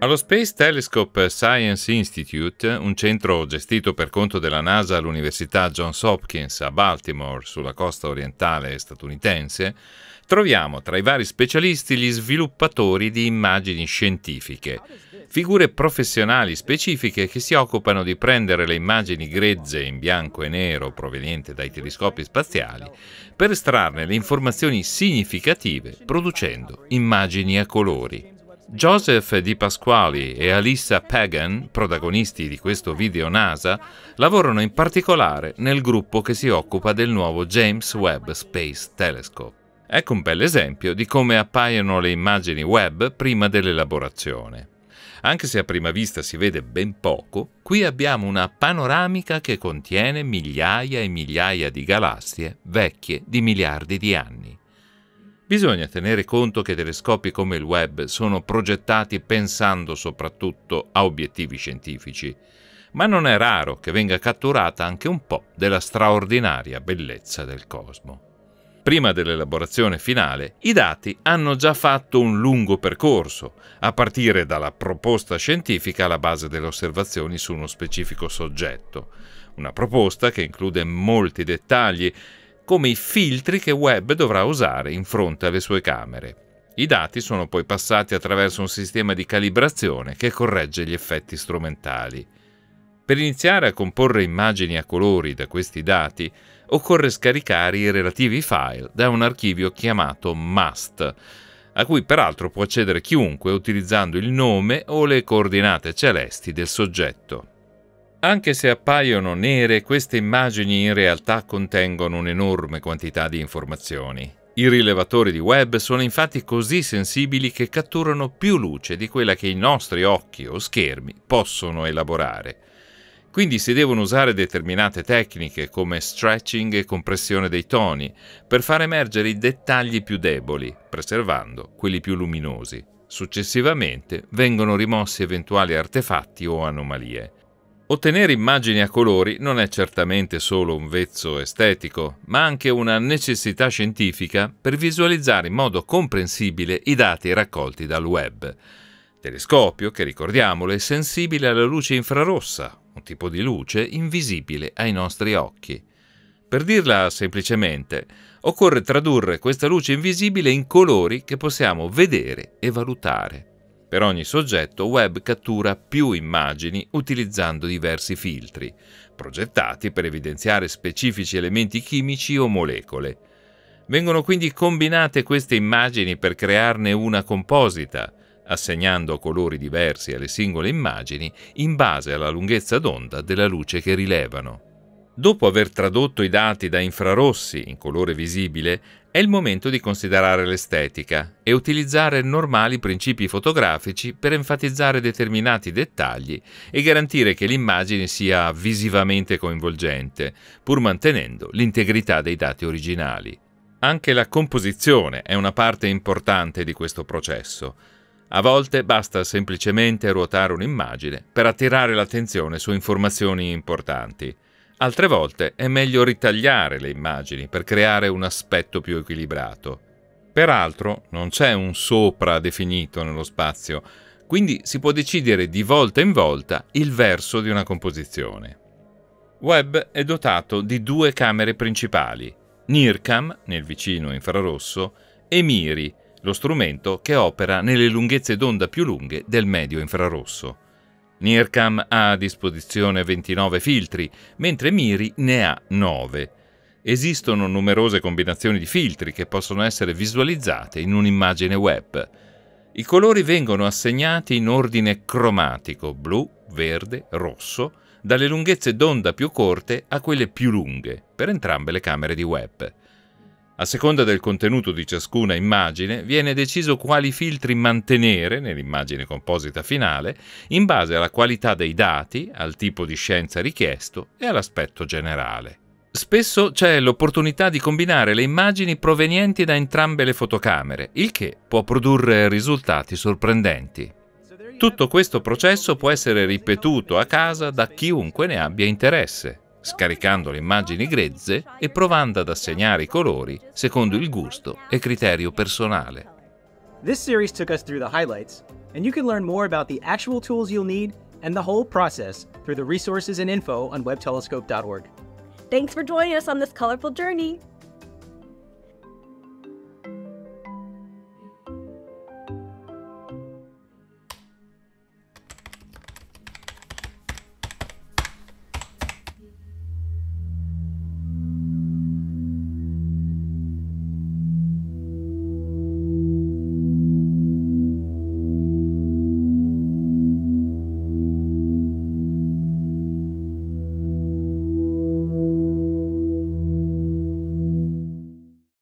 Allo Space Telescope Science Institute, un centro gestito per conto della NASA all'Università Johns Hopkins a Baltimore, sulla costa orientale statunitense, troviamo tra i vari specialisti gli sviluppatori di immagini scientifiche, figure professionali specifiche che si occupano di prendere le immagini grezze in bianco e nero provenienti dai telescopi spaziali per estrarne le informazioni significative producendo immagini a colori. Joseph Di Pasquali e Alissa Pagan, protagonisti di questo video NASA, lavorano in particolare nel gruppo che si occupa del nuovo James Webb Space Telescope. Ecco un bel esempio di come appaiono le immagini web prima dell'elaborazione. Anche se a prima vista si vede ben poco, qui abbiamo una panoramica che contiene migliaia e migliaia di galassie vecchie di miliardi di anni. Bisogna tenere conto che telescopi come il Webb sono progettati pensando soprattutto a obiettivi scientifici, ma non è raro che venga catturata anche un po' della straordinaria bellezza del cosmo. Prima dell'elaborazione finale, i dati hanno già fatto un lungo percorso, a partire dalla proposta scientifica alla base delle osservazioni su uno specifico soggetto, una proposta che include molti dettagli come i filtri che Webb dovrà usare in fronte alle sue camere. I dati sono poi passati attraverso un sistema di calibrazione che corregge gli effetti strumentali. Per iniziare a comporre immagini a colori da questi dati, occorre scaricare i relativi file da un archivio chiamato MAST, a cui peraltro può accedere chiunque utilizzando il nome o le coordinate celesti del soggetto. Anche se appaiono nere, queste immagini in realtà contengono un'enorme quantità di informazioni. I rilevatori di web sono infatti così sensibili che catturano più luce di quella che i nostri occhi o schermi possono elaborare. Quindi si devono usare determinate tecniche come stretching e compressione dei toni per far emergere i dettagli più deboli, preservando quelli più luminosi. Successivamente vengono rimossi eventuali artefatti o anomalie. Ottenere immagini a colori non è certamente solo un vezzo estetico, ma anche una necessità scientifica per visualizzare in modo comprensibile i dati raccolti dal web. Telescopio, che ricordiamolo, è sensibile alla luce infrarossa, un tipo di luce invisibile ai nostri occhi. Per dirla semplicemente, occorre tradurre questa luce invisibile in colori che possiamo vedere e valutare. Per ogni soggetto Web cattura più immagini utilizzando diversi filtri, progettati per evidenziare specifici elementi chimici o molecole. Vengono quindi combinate queste immagini per crearne una composita, assegnando colori diversi alle singole immagini in base alla lunghezza d'onda della luce che rilevano. Dopo aver tradotto i dati da infrarossi in colore visibile, è il momento di considerare l'estetica e utilizzare normali principi fotografici per enfatizzare determinati dettagli e garantire che l'immagine sia visivamente coinvolgente, pur mantenendo l'integrità dei dati originali. Anche la composizione è una parte importante di questo processo. A volte basta semplicemente ruotare un'immagine per attirare l'attenzione su informazioni importanti. Altre volte è meglio ritagliare le immagini per creare un aspetto più equilibrato. Peraltro non c'è un sopra definito nello spazio, quindi si può decidere di volta in volta il verso di una composizione. Webb è dotato di due camere principali, NIRCAM, nel vicino infrarosso, e MIRI, lo strumento che opera nelle lunghezze d'onda più lunghe del medio infrarosso. NIRCAM ha a disposizione 29 filtri, mentre Miri ne ha 9. Esistono numerose combinazioni di filtri che possono essere visualizzate in un'immagine web. I colori vengono assegnati in ordine cromatico, blu, verde, rosso, dalle lunghezze d'onda più corte a quelle più lunghe, per entrambe le camere di web. A seconda del contenuto di ciascuna immagine viene deciso quali filtri mantenere nell'immagine composita finale in base alla qualità dei dati, al tipo di scienza richiesto e all'aspetto generale. Spesso c'è l'opportunità di combinare le immagini provenienti da entrambe le fotocamere, il che può produrre risultati sorprendenti. Tutto questo processo può essere ripetuto a casa da chiunque ne abbia interesse scaricando le immagini grezze e provando ad assegnare i colori secondo il gusto e criterio personale. This series took us through the highlights, and you can learn more about the actual tools you'll need and the whole process through the resources and info on webtelescope.org. Thanks for joining us on this colorful journey.